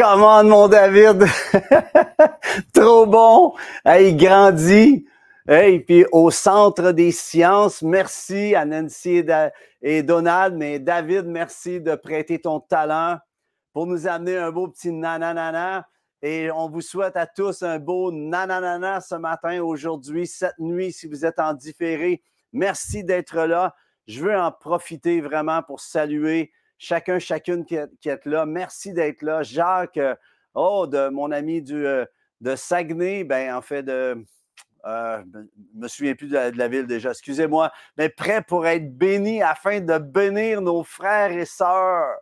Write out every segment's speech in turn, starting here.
comment mon David! Trop bon! il grandit! et puis au Centre des sciences, merci à Nancy et, et Donald, mais David, merci de prêter ton talent pour nous amener un beau petit nananana. Et on vous souhaite à tous un beau nananana ce matin, aujourd'hui, cette nuit, si vous êtes en différé. Merci d'être là. Je veux en profiter vraiment pour saluer chacun, chacune qui, est, là. Merci d'être là. Jacques, euh, oh, de mon ami euh, de Saguenay, ben, en fait, de. Euh, ben, me souviens plus de la, ville déjà, excusez-moi, mais prêt pour être béni afin de bénir nos frères et sœurs.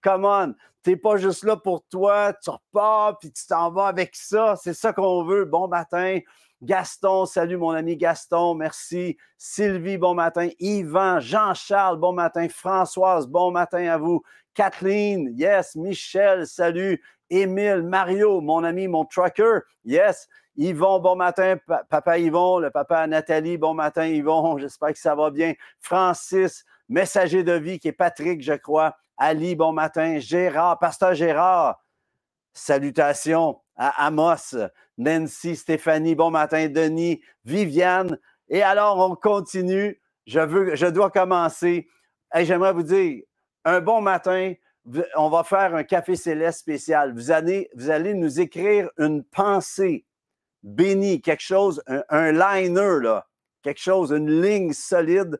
Come on, t'es pas juste là pour toi, tu repars puis tu t'en vas avec ça, c'est ça qu'on veut. Bon matin, Gaston, salut mon ami Gaston, merci. Sylvie, bon matin. Yvan, Jean-Charles, bon matin. Françoise, bon matin à vous. Kathleen, yes. Michel, salut. Émile, Mario, mon ami, mon trucker, yes. Yvon, bon matin. papa Yvon, le papa Nathalie, bon matin Yvon, j'espère que ça va bien. Francis, messager de vie qui est Patrick, je crois. Ali, bon matin. Gérard, pasteur Gérard, salutations à Amos, Nancy, Stéphanie, bon matin, Denis, Viviane. Et alors, on continue. Je, veux, je dois commencer. Et J'aimerais vous dire, un bon matin, on va faire un café céleste spécial. Vous allez, vous allez nous écrire une pensée bénie, quelque chose, un, liner, là, quelque chose, une ligne solide.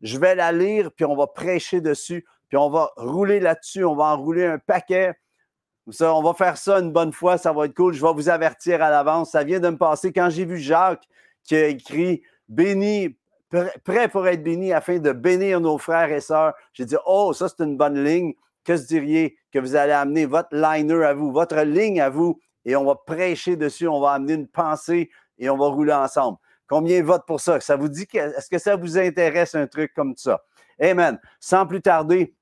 Je vais la lire, puis on va prêcher dessus, puis on va rouler là-dessus, on va enrouler un paquet on va faire ça une bonne fois, ça va être cool. Je vais vous avertir à l'avance. Ça vient de me passer quand j'ai vu Jacques qui a écrit Béni, prêt pour être béni afin de bénir nos frères et sœurs. J'ai dit Oh, ça, c'est une bonne ligne. Que se diriez que vous allez amener votre liner à vous, votre ligne à vous, et on va prêcher dessus, on va amener une pensée et on va rouler ensemble. Combien vote pour ça? Ça vous dit, est-ce que ça vous intéresse un truc comme ça? Amen. Sans plus tarder,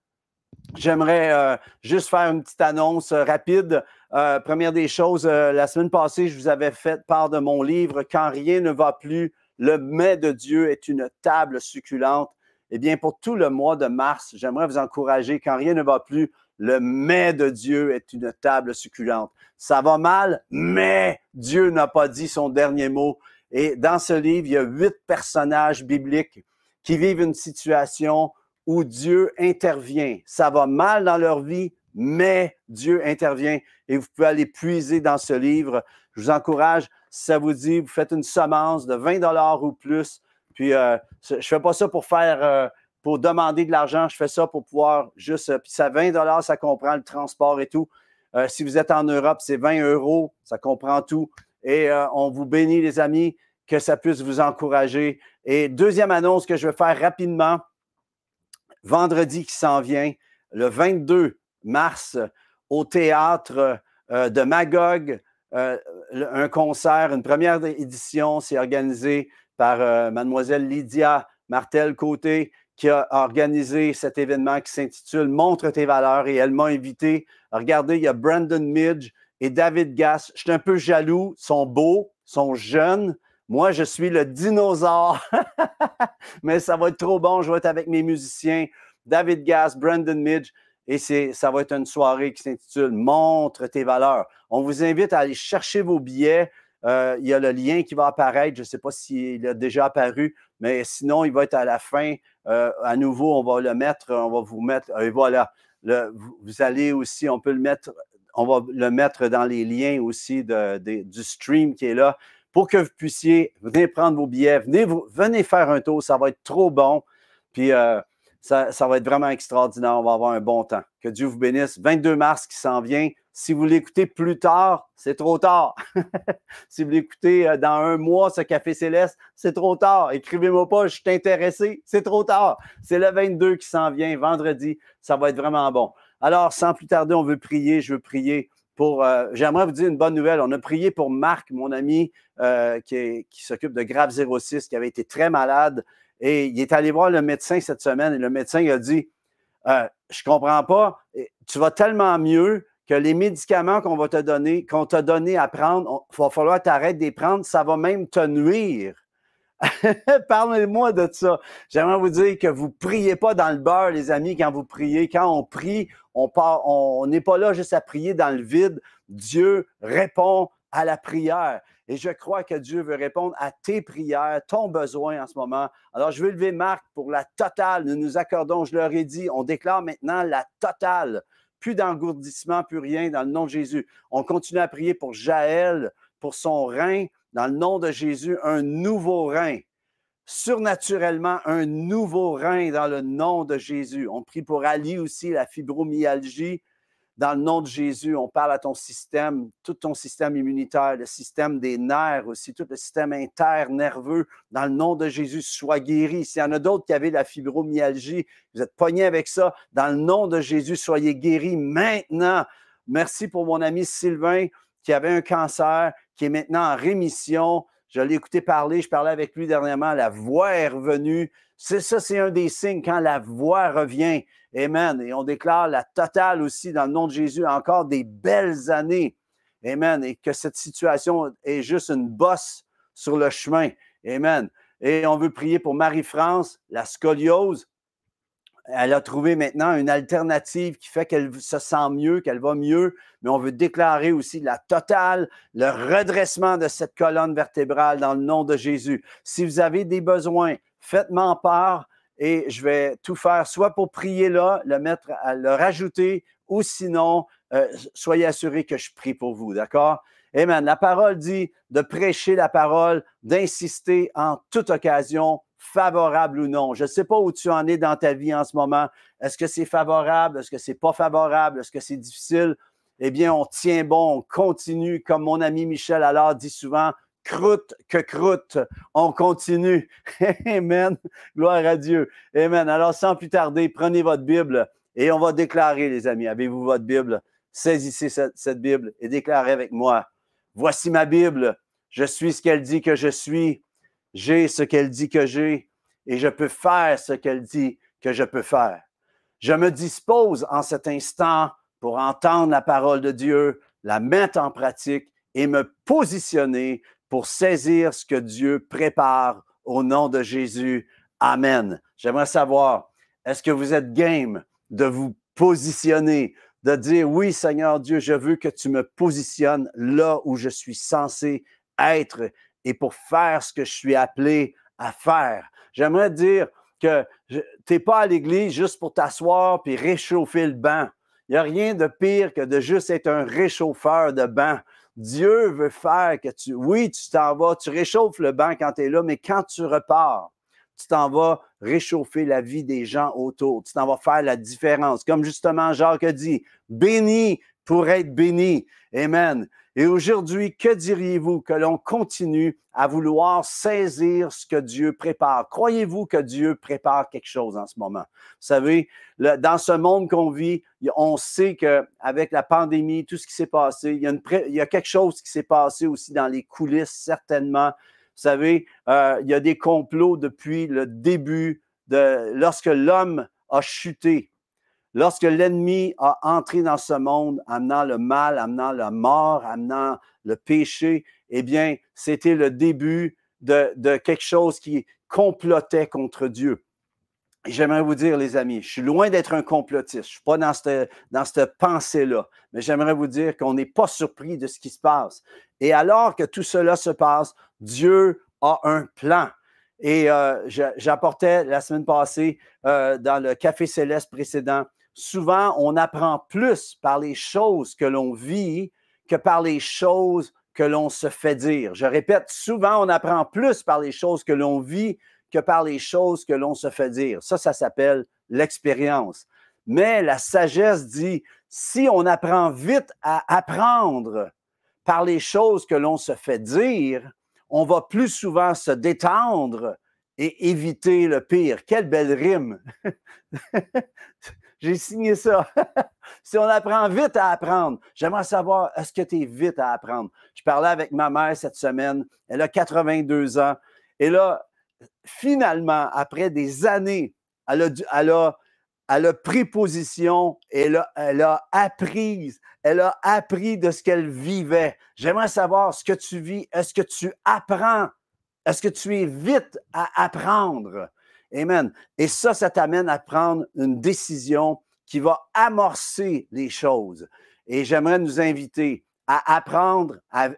J'aimerais euh, juste faire une petite annonce euh, rapide. Euh, première des choses, la semaine passée, je vous avais fait part de mon livre Quand rien ne va plus, le mets de Dieu est une table succulente. Eh bien, pour tout le mois de mars, j'aimerais vous encourager. Quand rien ne va plus, le mais de Dieu est une table succulente. Ça va mal, mais Dieu n'a pas dit son dernier mot. Et dans ce livre, il y a huit personnages bibliques qui vivent une situation où Dieu intervient. Ça va mal dans leur vie, mais Dieu intervient et vous pouvez aller puiser dans ce livre. Je vous encourage, si ça vous dit, vous faites une semence de 20 dollars ou plus. Puis euh, je ne fais pas ça pour faire, euh, pour demander de l'argent, je fais ça pour pouvoir juste, euh, puis ça 20 dollars, ça comprend le transport et tout. si vous êtes en Europe, c'est 20 euros, ça comprend tout. Et on vous bénit les amis, que ça puisse vous encourager. Et deuxième annonce que je vais faire rapidement, vendredi qui s'en vient, le 22 mars, au théâtre euh, de Magog, euh, un concert, une première édition. C'est organisé par euh, mademoiselle Lydia Martel-Côté qui a organisé cet événement qui s'intitule Montre tes valeurs et elle m'a invité. Regardez, il y a Brandon Midge et David Gass. Je suis un peu jaloux, ils sont beaux, ils sont jeunes, moi, je suis le dinosaure, mais ça va être trop bon. Je vais être avec mes musiciens, David Gass, Brandon Midge, et ça va être une soirée qui s'intitule Montre tes valeurs. On vous invite à aller chercher vos billets. Euh, il y a le lien qui va apparaître. Je ne sais pas s'il a déjà apparu, mais sinon, il va être à la fin. Euh, à nouveau, on va le mettre, on va vous mettre. Euh, et voilà, vous allez aussi, on peut le mettre, on va le mettre dans les liens aussi du stream qui est là pour que vous puissiez venir prendre vos billets, venez, venez faire un tour, ça va être trop bon. Puis euh, ça, ça, va être vraiment extraordinaire. On va avoir un bon temps. Que Dieu vous bénisse. 22 mars qui s'en vient. Si vous l'écoutez plus tard, c'est trop tard. si vous l'écoutez euh, dans un mois, ce Café Céleste, c'est trop tard. Écrivez-moi pas, je suis intéressé. C'est trop tard. C'est le 22 qui s'en vient, vendredi. Ça va être vraiment bon. Alors, sans plus tarder, on veut prier. Je veux prier euh, j'aimerais vous dire une bonne nouvelle. On a prié pour Marc, mon ami, euh, qui, s'occupe de Grave 06, qui avait été très malade. Et il est allé voir le médecin cette semaine et le médecin a dit Je euh, Je comprends pas, tu vas tellement mieux que les médicaments qu'on va te donner, qu'on t'a donné à prendre, il va falloir arrêtes de les prendre, ça va même te nuire. Parlez-moi de ça. J'aimerais vous dire que vous priez pas dans le beurre, les amis, quand vous priez. Quand on prie, on n'est pas là juste à prier dans le vide. Dieu répond à la prière. Et je crois que Dieu veut répondre à tes prières, ton besoin en ce moment. Alors, je veux lever Marc pour la totale. Nous nous accordons, je leur ai dit, on déclare maintenant la totale. Plus d'engourdissement, plus rien, dans le nom de Jésus. On continue à prier pour Jaël, pour son rein, dans le nom de Jésus, un nouveau rein surnaturellement un nouveau rein dans le nom de Jésus. On prie pour Ali aussi, la fibromyalgie, dans le nom de Jésus. On parle à ton système, tout ton système immunitaire, le système des nerfs aussi, tout le système internerveux, dans le nom de Jésus, sois guéri. S'il y en a d'autres qui avaient la fibromyalgie, vous êtes poigné avec ça, dans le nom de Jésus, soyez guéri maintenant. Merci pour mon ami Sylvain qui avait un cancer, qui est maintenant en rémission. Je l'ai écouté parler, je parlais avec lui dernièrement, la voix est revenue. C'est ça, c'est un des signes quand la voix revient. Amen. Et on déclare la totale aussi dans le nom de Jésus, encore des belles années. Amen. Et que cette situation est juste une bosse sur le chemin. Amen. Et on veut prier pour Marie-France, la scoliose elle a trouvé maintenant une alternative qui fait qu'elle se sent mieux, qu'elle va mieux, mais on veut déclarer aussi la totale, le redressement de cette colonne vertébrale dans le nom de Jésus. Si vous avez des besoins, faites-m'en part et je vais tout faire, soit pour prier là, le mettre, à le rajouter, ou sinon, euh, soyez assurés que je prie pour vous, d'accord? Amen. La parole dit de prêcher la parole, d'insister en toute occasion favorable ou non. Je ne sais pas où tu en es dans ta vie en ce moment. Est-ce que c'est favorable? Est-ce que c'est pas favorable? Est-ce que c'est difficile? Eh bien, on tient bon, on continue, comme mon ami Michel Allard dit souvent, croûte que croûte. On continue. Amen. Gloire à Dieu. Amen. Alors, sans plus tarder, prenez votre Bible et on va déclarer, les amis. Avez-vous votre Bible? Saisissez cette Bible et déclarez avec moi. Voici ma Bible. Je suis ce qu'elle dit que je suis. J'ai ce qu'elle dit que j'ai et je peux faire ce qu'elle dit que je peux faire. Je me dispose en cet instant pour entendre la parole de Dieu, la mettre en pratique et me positionner pour saisir ce que Dieu prépare au nom de Jésus. Amen. J'aimerais savoir, est-ce que vous êtes game de vous positionner, de dire oui Seigneur Dieu, je veux que tu me positionnes là où je suis censé être et pour faire ce que je suis appelé à faire. J'aimerais dire que tu n'es pas à l'église juste pour t'asseoir puis réchauffer le banc. Il n'y a rien de pire que de juste être un réchauffeur de banc. Dieu veut faire que tu, oui, tu t'en vas, tu réchauffes le banc quand tu es là, mais quand tu repars, tu t'en vas réchauffer la vie des gens autour. Tu t'en vas faire la différence. Comme justement Jacques a dit, béni pour être béni. Amen. Et aujourd'hui, que diriez-vous que l'on continue à vouloir saisir ce que Dieu prépare? Croyez-vous que Dieu prépare quelque chose en ce moment? Vous savez, dans ce monde qu'on vit, on sait qu'avec la pandémie, tout ce qui s'est passé, il y, a quelque chose qui s'est passé aussi dans les coulisses, certainement. Vous savez, euh, il y a des complots depuis le début, de, lorsque l'homme a chuté. Lorsque l'ennemi a entré dans ce monde, amenant le mal, amenant la mort, amenant le péché, eh bien, c'était le début de, quelque chose qui complotait contre Dieu. J'aimerais vous dire, les amis, je suis loin d'être un complotiste, je ne suis pas dans cette, dans cette pensée-là, mais j'aimerais vous dire qu'on n'est pas surpris de ce qui se passe. Et alors que tout cela se passe, Dieu a un plan. Et euh, j'apportais la semaine passée, euh, dans le Café Céleste précédent, souvent, on apprend plus par les choses que l'on vit que par les choses que l'on se fait dire. Je répète, souvent, on apprend plus par les choses que l'on vit que par les choses que l'on se fait dire. Ça, ça s'appelle l'expérience. Mais la sagesse dit, si on apprend vite à apprendre par les choses que l'on se fait dire, on va plus souvent se détendre et éviter le pire. Quelle belle rime! J'ai signé ça. si on apprend vite à apprendre, j'aimerais savoir, est-ce que tu es vite à apprendre? Je parlais avec ma mère cette semaine. Elle a 82 ans. Et là, finalement, après des années, elle a, elle a, pris position et elle a, elle a appris. Elle a appris de ce qu'elle vivait. J'aimerais savoir ce que tu vis. Est-ce que tu apprends? Est-ce que tu es vite à apprendre? Amen. Et ça, ça t'amène à prendre une décision qui va amorcer les choses. Et j'aimerais nous inviter à apprendre, à,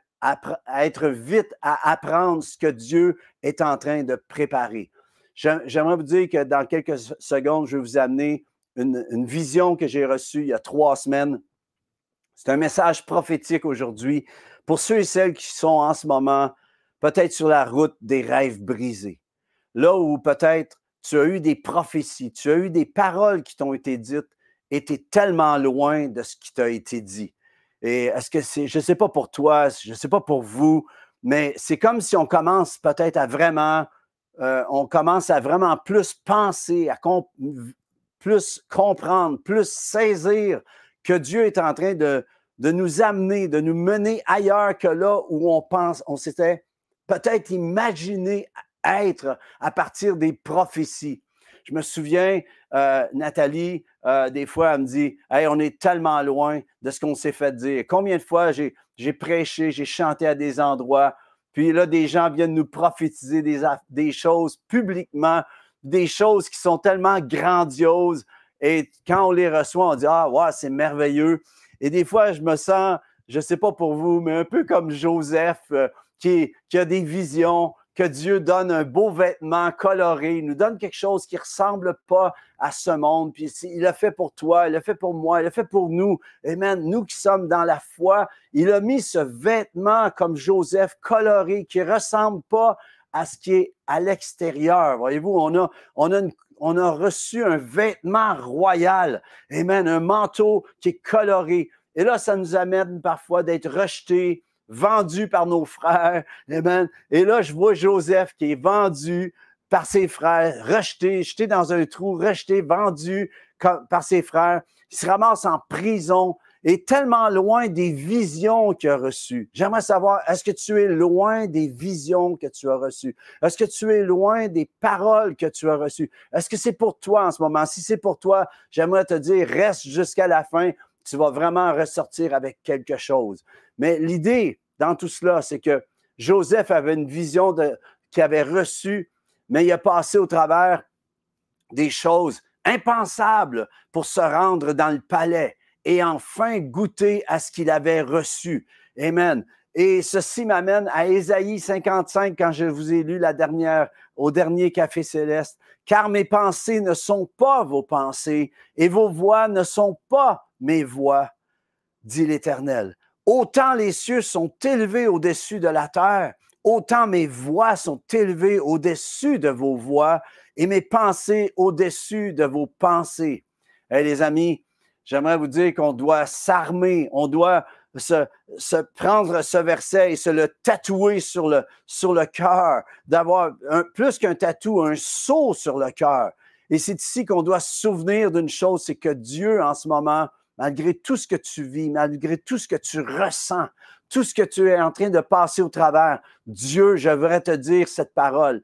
être vite, à apprendre ce que Dieu est en train de préparer. J'aimerais vous dire que dans quelques secondes, je vais vous amener une, une vision que j'ai reçue il y a trois semaines. C'est un message prophétique aujourd'hui pour ceux et celles qui sont en ce moment peut-être sur la route des rêves brisés. Là où peut-être tu as eu des prophéties, tu as eu des paroles qui t'ont été dites et tu es tellement loin de ce qui t'a été dit. Et est-ce que c'est, je ne sais pas pour toi, je ne sais pas pour vous, mais c'est comme si on commence peut-être à vraiment, euh, on commence à vraiment plus penser, à plus comprendre, plus saisir que Dieu est en train de, de nous amener, de nous mener ailleurs que là où on pense, on s'était peut-être imaginé être à partir des prophéties. Je me souviens, euh, Nathalie, euh, des fois, elle me dit Hey, on est tellement loin de ce qu'on s'est fait dire. Combien de fois j'ai prêché, j'ai chanté à des endroits, puis là, des gens viennent nous prophétiser des, des choses publiquement, des choses qui sont tellement grandioses. Et quand on les reçoit, on dit Ah, wow, c'est merveilleux. Et des fois, je me sens, je ne sais pas pour vous, mais un peu comme Joseph euh, qui, a des visions, que Dieu donne un beau vêtement coloré, nous donne quelque chose qui ne ressemble pas à ce monde. Puis il l'a fait pour toi, il l'a fait pour moi, il l'a fait pour nous. Amen. Nous qui sommes dans la foi, il a mis ce vêtement comme Joseph coloré qui ne ressemble pas à ce qui est à l'extérieur. Voyez-vous, on a, on a on a reçu un vêtement royal. Amen. Un manteau qui est coloré. Et là, ça nous amène parfois d'être rejetés, vendu par nos frères. Et là, je vois Joseph qui est vendu par ses frères, rejeté, jeté dans un trou, rejeté, vendu par ses frères. Il se ramasse en prison et tellement loin des visions qu'il a reçues. J'aimerais savoir, est-ce que tu es loin des visions que tu as reçues? Est-ce que tu es loin des paroles que tu as reçues? Est-ce que c'est pour toi en ce moment? Si c'est pour toi, j'aimerais te dire, reste jusqu'à la fin. Tu vas vraiment ressortir avec quelque chose. Mais l'idée, dans tout cela, c'est que Joseph avait une vision qu'il avait reçue, mais il a passé au travers des choses impensables pour se rendre dans le palais et enfin goûter à ce qu'il avait reçu. Amen. Et ceci m'amène à Ésaïe 55 quand je vous ai lu la dernière au dernier café céleste, car mes pensées ne sont pas vos pensées et vos voix ne sont pas mes voix, dit l'Éternel. Autant les cieux sont élevés au-dessus de la terre, autant mes voix sont élevées au-dessus de vos voix et mes pensées au-dessus de vos pensées. et eh, les amis, j'aimerais vous dire qu'on doit s'armer, on doit se, prendre ce verset et se le tatouer sur le, sur le cœur, d'avoir plus qu'un tatou, un sceau sur le cœur. Et c'est ici qu'on doit se souvenir d'une chose, c'est que Dieu en ce moment malgré tout ce que tu vis, malgré tout ce que tu ressens, tout ce que tu es en train de passer au travers, Dieu, je voudrais te dire cette parole.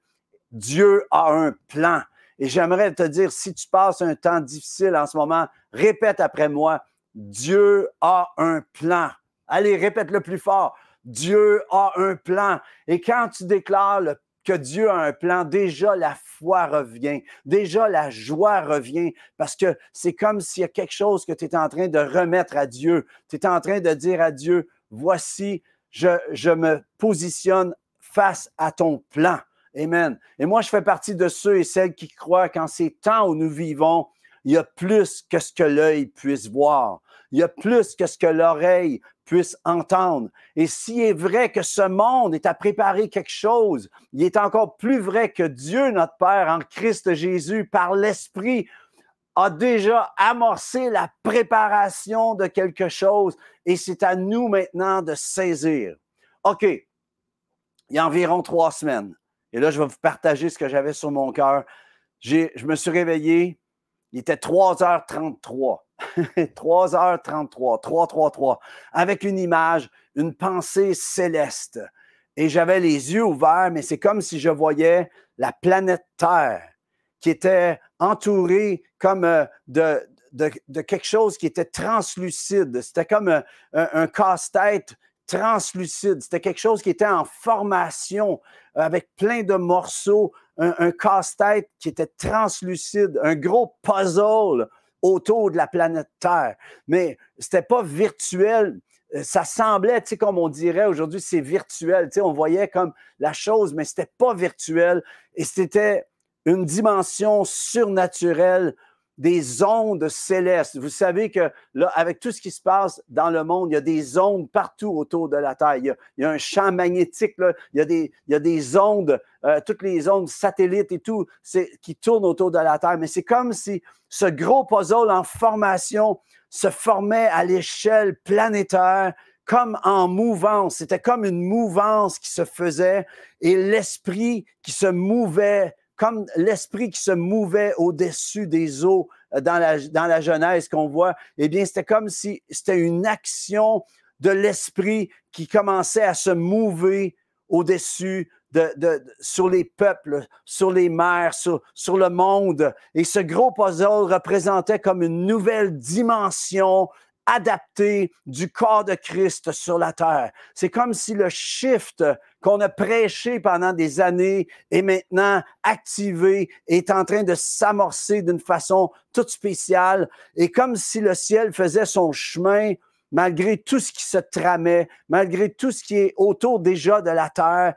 Dieu a un plan. Et j'aimerais te dire, si tu passes un temps difficile en ce moment, répète après moi, Dieu a un plan. Allez, répète le plus fort. Dieu a un plan. Et quand tu déclares le que Dieu a un plan, déjà la foi revient, déjà la joie revient, parce que c'est comme s'il y a quelque chose que tu es en train de remettre à Dieu. Tu es en train de dire à Dieu, voici, je, me positionne face à ton plan. Amen. Et moi, je fais partie de ceux et celles qui croient qu'en ces temps où nous vivons, il y a plus que ce que l'œil puisse voir. Il y a plus que ce que l'oreille puisse entendre. Et s'il est vrai que ce monde est à préparer quelque chose, il est encore plus vrai que Dieu, notre Père, en Christ Jésus, par l'Esprit, a déjà amorcé la préparation de quelque chose et c'est à nous maintenant de saisir. OK, il y a environ trois semaines, et là je vais vous partager ce que j'avais sur mon cœur. Je me suis réveillé, il était 3h33. 3h33, 333, avec une image, une pensée céleste. Et j'avais les yeux ouverts, mais c'est comme si je voyais la planète Terre qui était entourée comme euh, de, de, quelque chose qui était translucide. C'était comme euh, un, un casse-tête translucide. C'était quelque chose qui était en formation euh, avec plein de morceaux un, casse-tête qui était translucide, un gros puzzle autour de la planète Terre. Mais c'était pas virtuel. Euh, ça semblait, tu comme on dirait aujourd'hui, c'est virtuel. Tu on voyait comme la chose, mais c'était pas virtuel. Et c'était une dimension surnaturelle des ondes célestes. Vous savez que là, avec tout ce qui se passe dans le monde, il y a des ondes partout autour de la Terre. Il y a, un champ magnétique, Il, y a des, des ondes, euh, toutes les ondes satellites et tout, qui tournent autour de la Terre. Mais c'est comme si ce gros puzzle en formation se formait à l'échelle planétaire comme en mouvance. C'était comme une mouvance qui se faisait et l'esprit qui se mouvait comme l'esprit qui se mouvait au-dessus des eaux euh, dans la, dans la Genèse qu'on voit, eh bien, c'était comme si c'était une action de l'esprit qui commençait à se mouver au-dessus de, sur les peuples, sur les mers, sur, sur le monde. Et ce gros puzzle représentait comme une nouvelle dimension adapté du corps de Christ sur la terre. C'est comme si le shift qu'on a prêché pendant des années est maintenant activé, est en train de s'amorcer d'une façon toute spéciale, et comme si le ciel faisait son chemin malgré tout ce qui se tramait, malgré tout ce qui est autour déjà de la terre.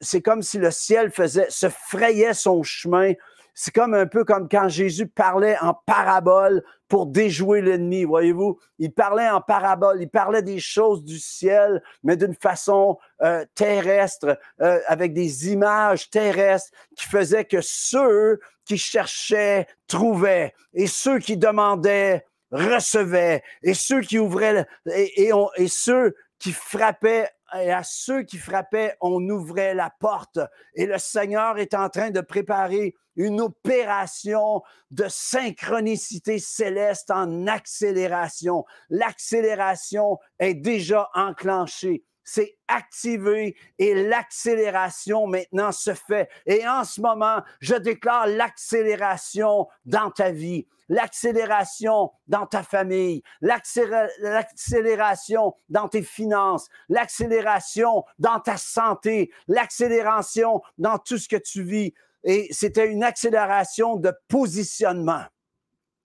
c'est comme si le ciel faisait, se frayait son chemin c'est comme un peu comme quand Jésus parlait en parabole pour déjouer l'ennemi, voyez-vous. Il parlait en parabole, il parlait des choses du ciel, mais d'une façon euh, terrestre, euh, avec des images terrestres qui faisaient que ceux qui cherchaient trouvaient et ceux qui demandaient recevaient et ceux qui ouvraient et, et ceux qui frappaient et à ceux qui frappaient, on ouvrait la porte. Et le Seigneur est en train de préparer une opération de synchronicité céleste en accélération. L'accélération est déjà enclenchée. C'est activé et l'accélération maintenant se fait. Et en ce moment, je déclare l'accélération dans ta vie l'accélération dans ta famille, l'accélération dans tes finances, l'accélération dans ta santé, l'accélération dans tout ce que tu vis. Et c'était une accélération de positionnement.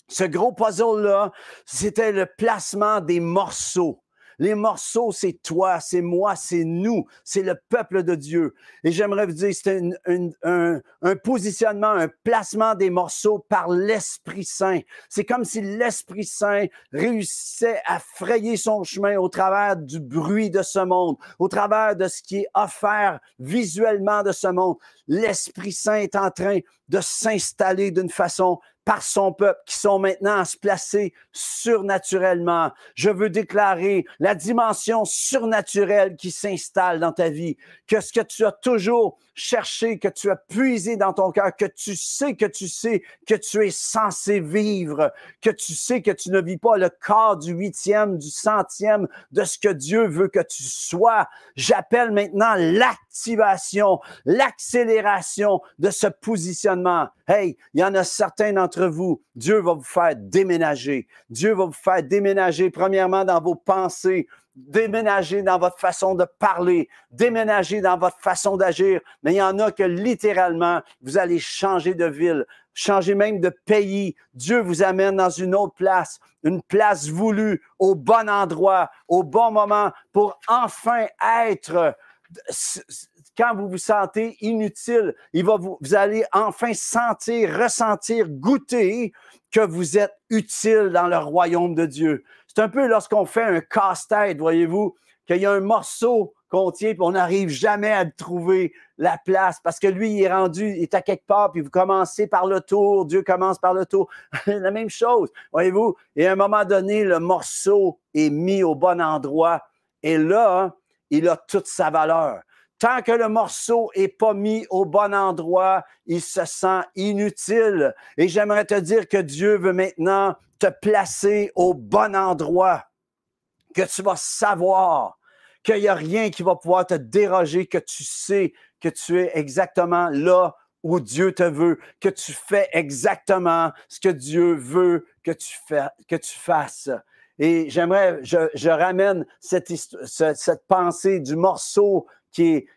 Ce gros puzzle-là, c'était le placement des morceaux. Les morceaux, c'est toi, c'est moi, c'est nous, c'est le peuple de Dieu. Et j'aimerais vous dire, c'est un, positionnement, un placement des morceaux par l'Esprit Saint. C'est comme si l'Esprit Saint réussissait à frayer son chemin au travers du bruit de ce monde, au travers de ce qui est offert visuellement de ce monde. L'Esprit Saint est en train de s'installer d'une façon par son peuple qui sont maintenant à se placer surnaturellement. Je veux déclarer la dimension surnaturelle qui s'installe dans ta vie, que ce que tu as toujours chercher, que tu as puisé dans ton cœur, que tu sais, que tu sais, que tu es censé vivre, que tu sais que tu ne vis pas le corps du huitième, du centième de ce que Dieu veut que tu sois. J'appelle maintenant l'activation, l'accélération de ce positionnement. Hey, il y en a certains d'entre vous, Dieu va vous faire déménager. Dieu va vous faire déménager, premièrement, dans vos pensées, déménager dans votre façon de parler, déménager dans votre façon d'agir. Mais il y en a que littéralement, vous allez changer de ville, changer même de pays. Dieu vous amène dans une autre place, une place voulue, au bon endroit, au bon moment, pour enfin être quand vous vous sentez inutile, il va vous, vous, allez enfin sentir, ressentir, goûter que vous êtes utile dans le royaume de Dieu. C'est un peu lorsqu'on fait un casse-tête, voyez-vous, qu'il y a un morceau qu'on tient, puis on n'arrive jamais à trouver la place parce que lui, il est rendu, il est à quelque part, puis vous commencez par le tour, Dieu commence par le tour. la même chose, voyez-vous. Et à un moment donné, le morceau est mis au bon endroit. Et là, il a toute sa valeur. Tant que le morceau est pas mis au bon endroit, il se sent inutile. Et j'aimerais te dire que Dieu veut maintenant te placer au bon endroit, que tu vas savoir qu'il n'y a rien qui va pouvoir te déroger, que tu sais que tu es exactement là où Dieu te veut, que tu fais exactement ce que Dieu veut que tu, que tu fasses. Et j'aimerais, je, ramène cette, cette, pensée du morceau qui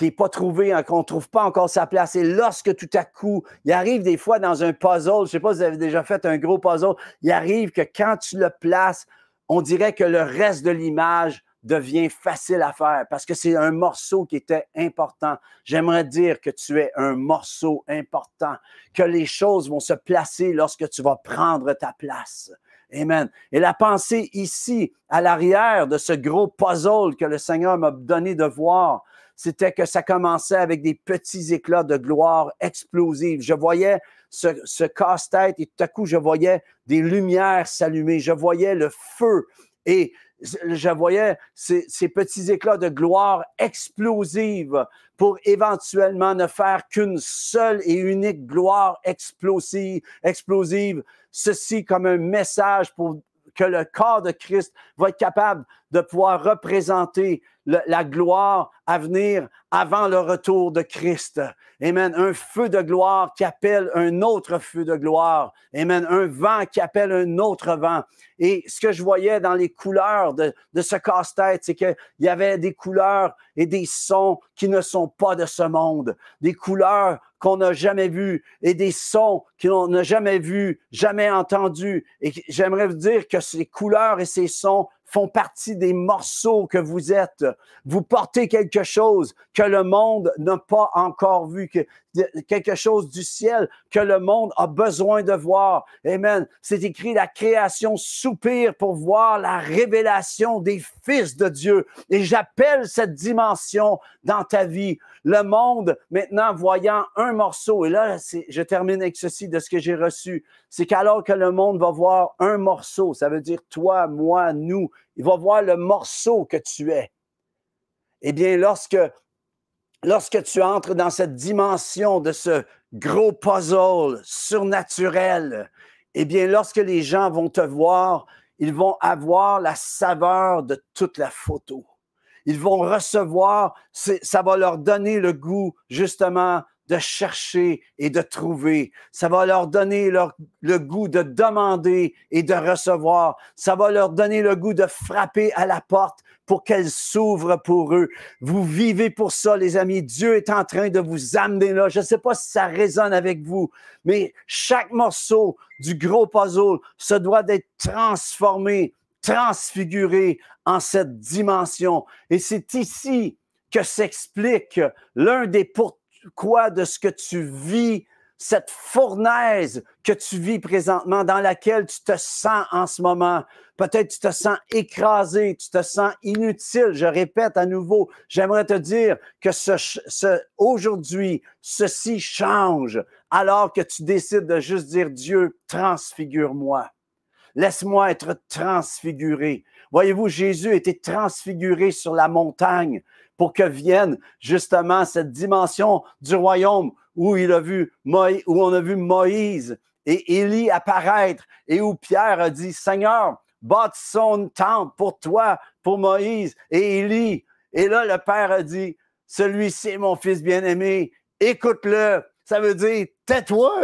n'est pas trouvé, qu'on ne trouve pas encore sa place. Et lorsque tout à coup, il arrive des fois dans un puzzle, je ne sais pas si vous avez déjà fait un gros puzzle, il arrive que quand tu le places, on dirait que le reste de l'image devient facile à faire parce que c'est un morceau qui était important. J'aimerais dire que tu es un morceau important, que les choses vont se placer lorsque tu vas prendre ta place. Amen. Et la pensée ici, à l'arrière de ce gros puzzle que le Seigneur m'a donné de voir, c'était que ça commençait avec des petits éclats de gloire explosive. Je voyais ce, ce casse-tête et tout à coup, je voyais des lumières s'allumer. Je voyais le feu et je voyais ces, petits éclats de gloire explosive pour éventuellement ne faire qu'une seule et unique gloire explosive, explosive. Ceci comme un message pour que le corps de Christ va être capable de pouvoir représenter la gloire à venir avant le retour de Christ. Amen. Un feu de gloire qui appelle un autre feu de gloire. Amen. Un vent qui appelle un autre vent. Et ce que je voyais dans les couleurs de, de ce casse-tête, c'est qu'il y avait des couleurs et des sons qui ne sont pas de ce monde. Des couleurs qu'on n'a jamais vu et des sons qu'on n'a jamais vu, jamais entendu Et j'aimerais vous dire que ces couleurs et ces sons font partie des morceaux que vous êtes. Vous portez quelque chose que le monde n'a pas encore vu, quelque chose du ciel que le monde a besoin de voir. Amen. C'est écrit, la création soupire pour voir la révélation des fils de Dieu. Et j'appelle cette dimension dans ta vie. Le monde, maintenant, voyant un morceau, et là, je termine avec ceci de ce que j'ai reçu, c'est qu'alors que le monde va voir un morceau, ça veut dire toi, moi, nous, il va voir le morceau que tu es. Eh bien, lorsque, lorsque tu entres dans cette dimension de ce gros puzzle surnaturel, eh bien, lorsque les gens vont te voir, ils vont avoir la saveur de toute la photo. Ils vont recevoir, ça va leur donner le goût justement de chercher et de trouver. Ça va leur donner leur, le goût de demander et de recevoir. Ça va leur donner le goût de frapper à la porte pour qu'elle s'ouvre pour eux. Vous vivez pour ça, les amis. Dieu est en train de vous amener là. Je ne sais pas si ça résonne avec vous, mais chaque morceau du gros puzzle se doit d'être transformé, transfiguré en cette dimension. Et c'est ici que s'explique l'un des pourtours quoi de ce que tu vis, cette fournaise que tu vis présentement, dans laquelle tu te sens en ce moment. Peut-être tu te sens écrasé, tu te sens inutile. Je répète à nouveau, j'aimerais te dire que aujourd'hui, ceci change alors que tu décides de juste dire Dieu, transfigure-moi. Laisse-moi être transfiguré. Voyez-vous, Jésus était transfiguré sur la montagne pour que vienne justement cette dimension du royaume où il a vu où on a vu Moïse et Élie apparaître et où Pierre a dit Seigneur, bâtis son temple pour toi, pour Moïse et Élie. Et là, le Père a dit Celui-ci est mon fils bien-aimé, écoute-le. Ça veut dire tais-toi.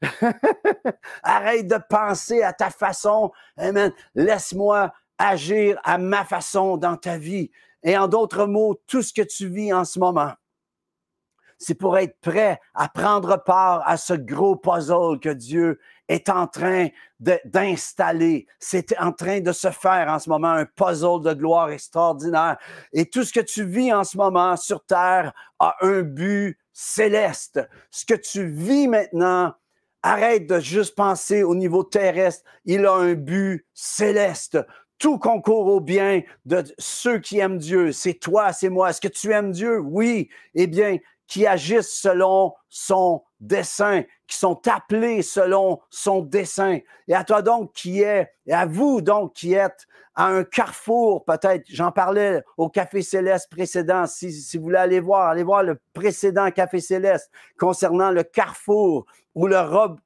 Arrête de penser à ta façon. Amen. Laisse-moi agir à ma façon dans ta vie. Et en d'autres mots, tout ce que tu vis en ce moment, c'est pour être prêt à prendre part à ce gros puzzle que Dieu est en train d'installer. C'est en train de se faire en ce moment un puzzle de gloire extraordinaire. Et tout ce que tu vis en ce moment sur Terre a un but céleste. Ce que tu vis maintenant, arrête de juste penser au niveau terrestre. Il a un but céleste tout concourt au bien de ceux qui aiment Dieu. C'est toi, c'est moi. Est-ce que tu aimes Dieu? Oui. Eh bien, qui agissent selon son dessins qui sont appelés selon son dessein. Et à toi donc qui es, et à vous donc qui êtes à un carrefour, peut-être, j'en parlais au Café Céleste précédent, si, si, vous voulez aller voir, allez voir le précédent Café Céleste concernant le carrefour ou le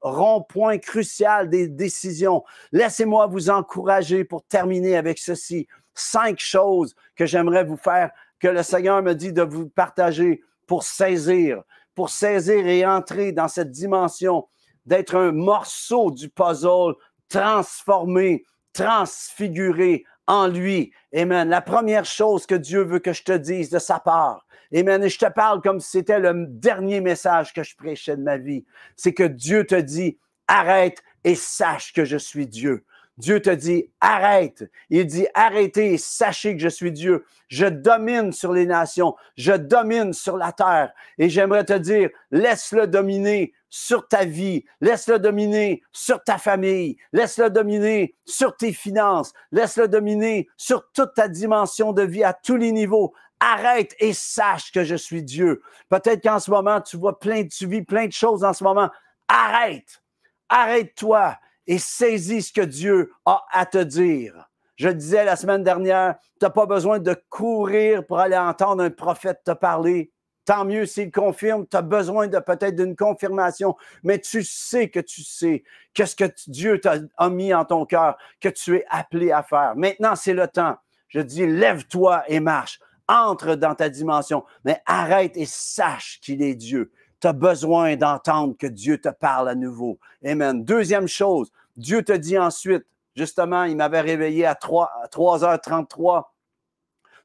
rond-point crucial des décisions. Laissez-moi vous encourager pour terminer avec ceci. Cinq choses que j'aimerais vous faire, que le Seigneur me dit de vous partager pour saisir pour saisir et entrer dans cette dimension d'être un morceau du puzzle transformé, transfiguré en lui. Amen. La première chose que Dieu veut que je te dise de sa part, Amen. Et je te parle comme si c'était le dernier message que je prêchais de ma vie. C'est que Dieu te dit, arrête et sache que je suis Dieu. Dieu te dit, arrête. Il dit, arrêtez, sachez que je suis Dieu. Je domine sur les nations, je domine sur la terre. Et j'aimerais te dire, laisse-le dominer sur ta vie, laisse-le dominer sur ta famille, laisse-le dominer sur tes finances, laisse-le dominer sur toute ta dimension de vie à tous les niveaux, arrête et sache que je suis Dieu. Peut-être qu'en ce moment, tu vois plein, tu vis plein de choses en ce moment. Arrête. Arrête-toi et saisis ce que Dieu a à te dire. Je disais la semaine dernière, tu n'as pas besoin de courir pour aller entendre un prophète te parler. Tant mieux s'il confirme, tu as besoin de peut-être d'une confirmation, mais tu sais que tu sais qu'est-ce que Dieu t'a mis en ton cœur, que tu es appelé à faire. Maintenant, c'est le temps. Je dis, lève-toi et marche. Entre dans ta dimension, mais arrête et sache qu'il est Dieu. Tu as besoin d'entendre que Dieu te parle à nouveau. Amen. Deuxième chose, Dieu te dit ensuite, justement, il m'avait réveillé à 3, à 3h33.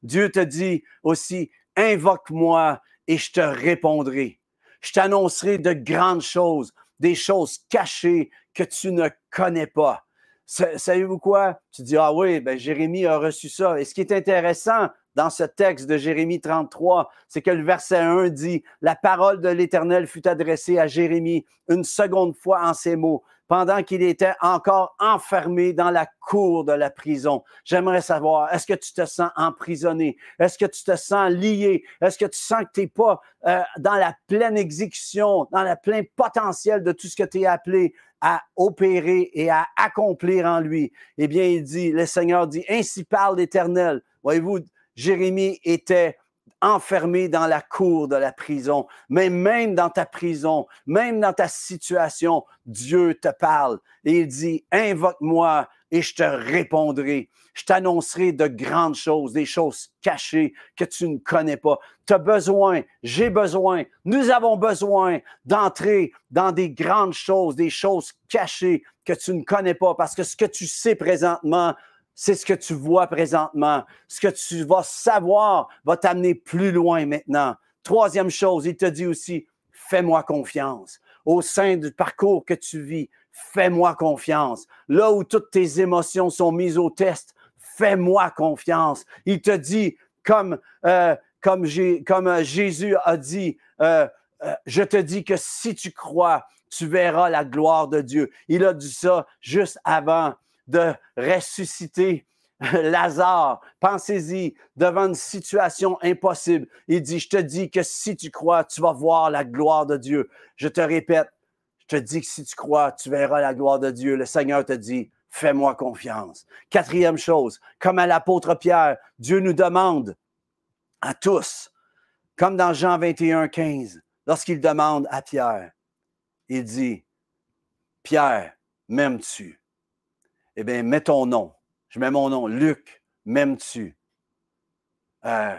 Dieu te dit aussi, invoque-moi et je te répondrai. Je t'annoncerai de grandes choses, des choses cachées que tu ne connais pas. Savez-vous quoi? Tu dis, ah oui, ben Jérémie a reçu ça. Et ce qui est intéressant, dans ce texte de Jérémie 33, c'est que le verset 1 dit, La parole de l'Éternel fut adressée à Jérémie une seconde fois en ces mots, pendant qu'il était encore enfermé dans la cour de la prison. J'aimerais savoir, est-ce que tu te sens emprisonné? Est-ce que tu te sens lié? Est-ce que tu sens que tu n'es pas euh, dans la pleine exécution, dans le plein potentiel de tout ce que tu es appelé à opérer et à accomplir en lui? Eh bien, il dit, le Seigneur dit, Ainsi parle l'Éternel. Voyez-vous, Jérémie était enfermé dans la cour de la prison, mais même dans ta prison, même dans ta situation, Dieu te parle et il dit, invoque-moi et je te répondrai. Je t'annoncerai de grandes choses, des choses cachées que tu ne connais pas. Tu as besoin, j'ai besoin, nous avons besoin d'entrer dans des grandes choses, des choses cachées que tu ne connais pas, parce que ce que tu sais présentement, c'est ce que tu vois présentement. Ce que tu vas savoir va t'amener plus loin maintenant. Troisième chose, il te dit aussi, fais-moi confiance. Au sein du parcours que tu vis, fais-moi confiance. Là où toutes tes émotions sont mises au test, fais-moi confiance. Il te dit, comme, euh, euh, Jésus a dit, euh, je te dis que si tu crois, tu verras la gloire de Dieu. Il a dit ça juste avant de ressusciter Lazare, pensez-y, devant une situation impossible, il dit, je te dis que si tu crois, tu vas voir la gloire de Dieu. Je te répète, je te dis que si tu crois, tu verras la gloire de Dieu. Le Seigneur te dit, fais-moi confiance. Quatrième chose, comme à l'apôtre Pierre, Dieu nous demande à tous, comme dans Jean 21, 15, lorsqu'il demande à Pierre, il dit, Pierre, m'aimes-tu? Eh bien, mets ton nom. Je mets mon nom. Luc, m'aimes-tu? Euh,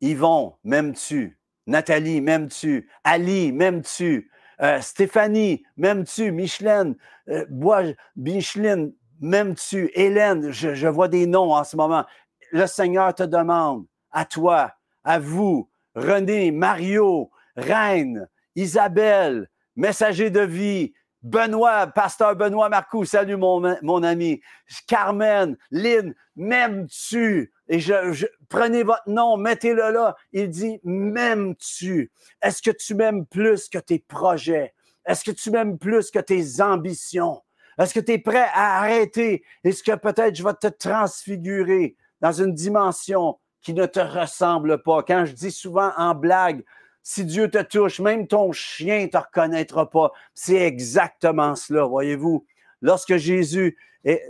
Yvon, m'aimes-tu? Nathalie, m'aimes-tu? Ali, m'aimes-tu? Euh, Stéphanie, m'aimes-tu? Micheline, euh, Bois, Micheline, m'aimes-tu? Hélène, je, je vois des noms en ce moment. Le Seigneur te demande, à toi, à vous, René, Mario, Reine, Isabelle, messager de vie, Benoît, pasteur Benoît Marcoux, salut mon, ami. Carmen, Lynn, m'aimes-tu? Et je, je, prenez votre nom, mettez-le là. Il dit, m'aimes-tu? Est-ce que tu m'aimes plus que tes projets? Est-ce que tu m'aimes plus que tes ambitions? Est-ce que tu es prêt à arrêter? Est-ce que peut-être je vais te transfigurer dans une dimension qui ne te ressemble pas? Quand je dis souvent en blague si Dieu te touche, même ton chien ne te reconnaîtra pas. C'est exactement cela, voyez-vous. Lorsque Jésus,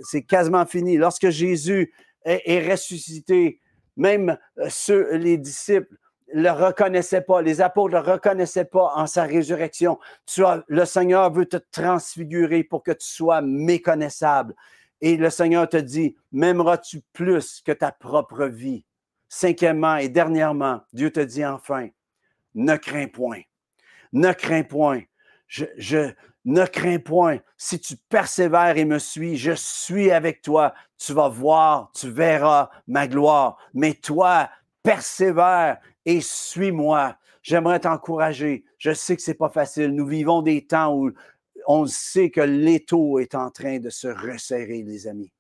c'est quasiment fini, lorsque Jésus est, ressuscité, même euh, ceux, les disciples, le reconnaissaient pas, les apôtres ne le reconnaissaient pas en sa résurrection. Tu le Seigneur veut te transfigurer pour que tu sois méconnaissable. Et le Seigneur te dit, m'aimeras-tu plus que ta propre vie? Cinquièmement et dernièrement, Dieu te dit enfin, ne crains point. Ne crains point. Je, ne crains point. Si tu persévères et me suis, je suis avec toi. Tu vas voir, tu verras ma gloire. Mais toi, persévère et suis-moi. J'aimerais t'encourager. Je sais que c'est pas facile. Nous vivons des temps où on sait que l'étau est en train de se resserrer, les amis.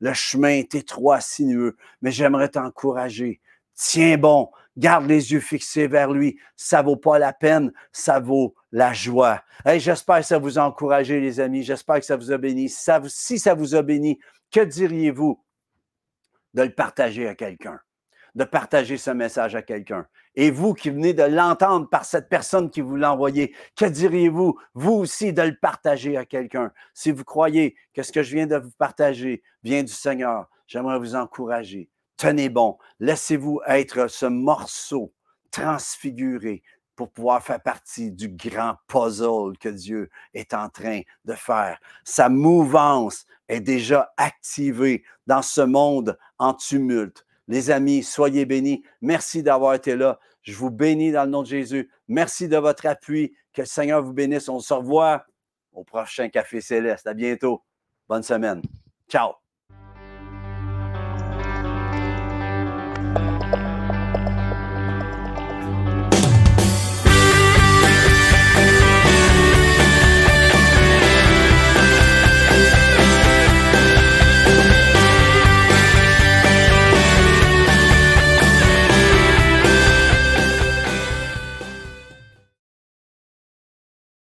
Le chemin est étroit, sinueux, mais j'aimerais t'encourager. Tiens bon, Garde les yeux fixés vers lui. Ça vaut pas la peine, ça vaut la joie. j'espère que ça vous a encouragé, les amis. J'espère que ça vous a béni. si ça vous a béni, que diriez-vous de le partager à quelqu'un? de partager ce message à quelqu'un. Et vous qui venez de l'entendre par cette personne qui vous l'a envoyé, que diriez-vous, vous aussi, de le partager à quelqu'un? Si vous croyez que ce que je viens de vous partager vient du Seigneur, j'aimerais vous encourager Tenez bon, laissez-vous être ce morceau transfiguré pour pouvoir faire partie du grand puzzle que Dieu est en train de faire. Sa mouvance est déjà activée dans ce monde en tumulte. Les amis, soyez bénis. Merci d'avoir été là. Je vous bénis dans le nom de Jésus. Merci de votre appui. Que le Seigneur vous bénisse. On se revoit au prochain Café Céleste. À bientôt. Bonne semaine. Ciao.